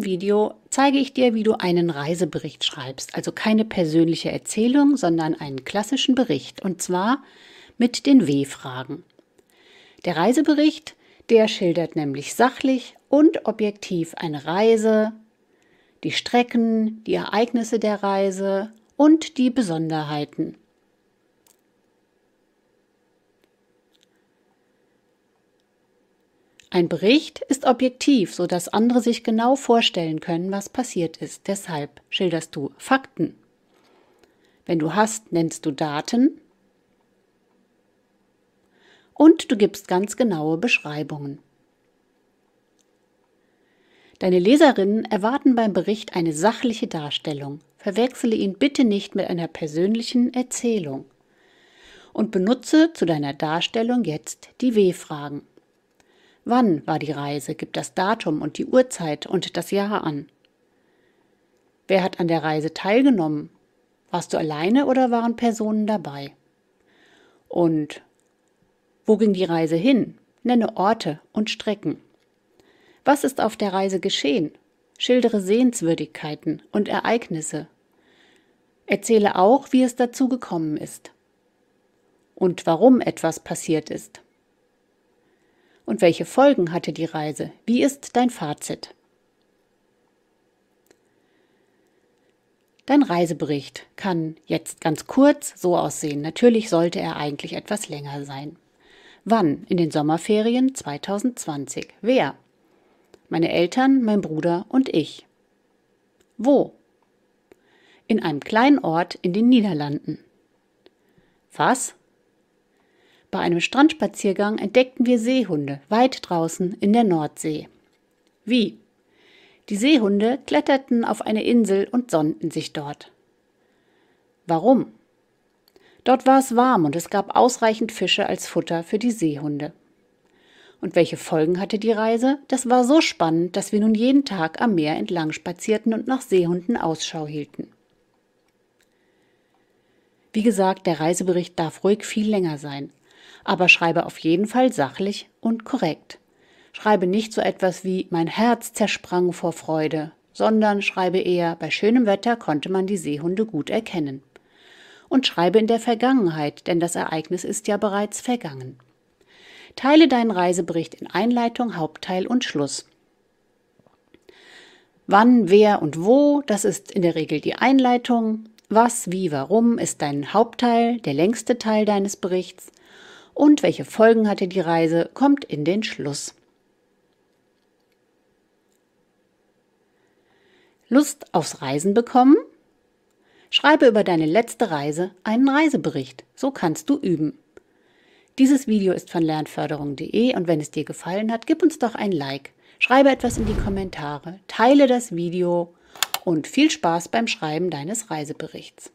diesem Video zeige ich dir, wie du einen Reisebericht schreibst, also keine persönliche Erzählung, sondern einen klassischen Bericht, und zwar mit den W-Fragen. Der Reisebericht, der schildert nämlich sachlich und objektiv eine Reise, die Strecken, die Ereignisse der Reise und die Besonderheiten. Ein Bericht ist objektiv, sodass andere sich genau vorstellen können, was passiert ist. Deshalb schilderst du Fakten. Wenn du hast, nennst du Daten. Und du gibst ganz genaue Beschreibungen. Deine Leserinnen erwarten beim Bericht eine sachliche Darstellung. Verwechsle ihn bitte nicht mit einer persönlichen Erzählung. Und benutze zu deiner Darstellung jetzt die W-Fragen. Wann war die Reise? Gib das Datum und die Uhrzeit und das Jahr an. Wer hat an der Reise teilgenommen? Warst du alleine oder waren Personen dabei? Und wo ging die Reise hin? Nenne Orte und Strecken. Was ist auf der Reise geschehen? Schildere Sehenswürdigkeiten und Ereignisse. Erzähle auch, wie es dazu gekommen ist und warum etwas passiert ist. Und welche Folgen hatte die Reise? Wie ist dein Fazit? Dein Reisebericht kann jetzt ganz kurz so aussehen. Natürlich sollte er eigentlich etwas länger sein. Wann? In den Sommerferien 2020. Wer? Meine Eltern, mein Bruder und ich. Wo? In einem kleinen Ort in den Niederlanden. Was? Bei einem Strandspaziergang entdeckten wir Seehunde weit draußen in der Nordsee. Wie? Die Seehunde kletterten auf eine Insel und sonnten sich dort. Warum? Dort war es warm und es gab ausreichend Fische als Futter für die Seehunde. Und welche Folgen hatte die Reise? Das war so spannend, dass wir nun jeden Tag am Meer entlang spazierten und nach Seehunden Ausschau hielten. Wie gesagt, der Reisebericht darf ruhig viel länger sein, aber schreibe auf jeden Fall sachlich und korrekt. Schreibe nicht so etwas wie mein Herz zersprang vor Freude, sondern schreibe eher bei schönem Wetter konnte man die Seehunde gut erkennen. Und schreibe in der Vergangenheit, denn das Ereignis ist ja bereits vergangen. Teile deinen Reisebericht in Einleitung, Hauptteil und Schluss. Wann, wer und wo, das ist in der Regel die Einleitung. Was, wie, warum ist dein Hauptteil, der längste Teil deines Berichts und welche Folgen hatte die Reise, kommt in den Schluss. Lust aufs Reisen bekommen? Schreibe über deine letzte Reise einen Reisebericht. So kannst du üben. Dieses Video ist von lernförderung.de und wenn es dir gefallen hat, gib uns doch ein Like. Schreibe etwas in die Kommentare, teile das Video und viel Spaß beim Schreiben deines Reiseberichts.